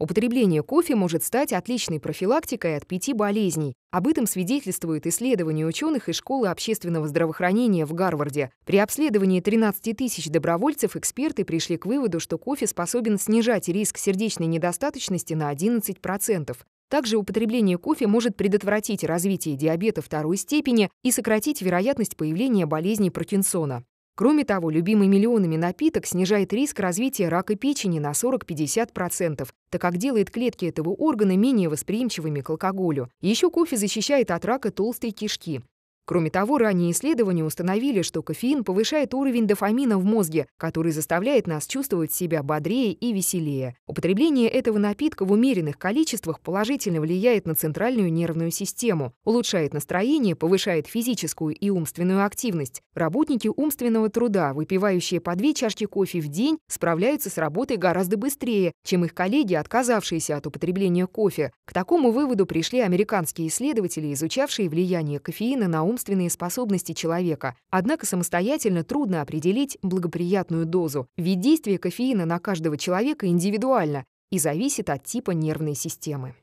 Употребление кофе может стать отличной профилактикой от пяти болезней. Об этом свидетельствует исследование ученых из школы общественного здравоохранения в Гарварде. При обследовании 13 тысяч добровольцев эксперты пришли к выводу, что кофе способен снижать риск сердечной недостаточности на 11%. Также употребление кофе может предотвратить развитие диабета второй степени и сократить вероятность появления болезни Паркинсона. Кроме того, любимый миллионами напиток снижает риск развития рака печени на 40-50%, так как делает клетки этого органа менее восприимчивыми к алкоголю. Еще кофе защищает от рака толстой кишки. Кроме того, ранние исследования установили, что кофеин повышает уровень дофамина в мозге, который заставляет нас чувствовать себя бодрее и веселее. Употребление этого напитка в умеренных количествах положительно влияет на центральную нервную систему, улучшает настроение, повышает физическую и умственную активность. Работники умственного труда, выпивающие по две чашки кофе в день, справляются с работой гораздо быстрее, чем их коллеги, отказавшиеся от употребления кофе. К такому выводу пришли американские исследователи, изучавшие влияние кофеина на ум умственные способности человека, однако самостоятельно трудно определить благоприятную дозу, ведь действие кофеина на каждого человека индивидуально и зависит от типа нервной системы.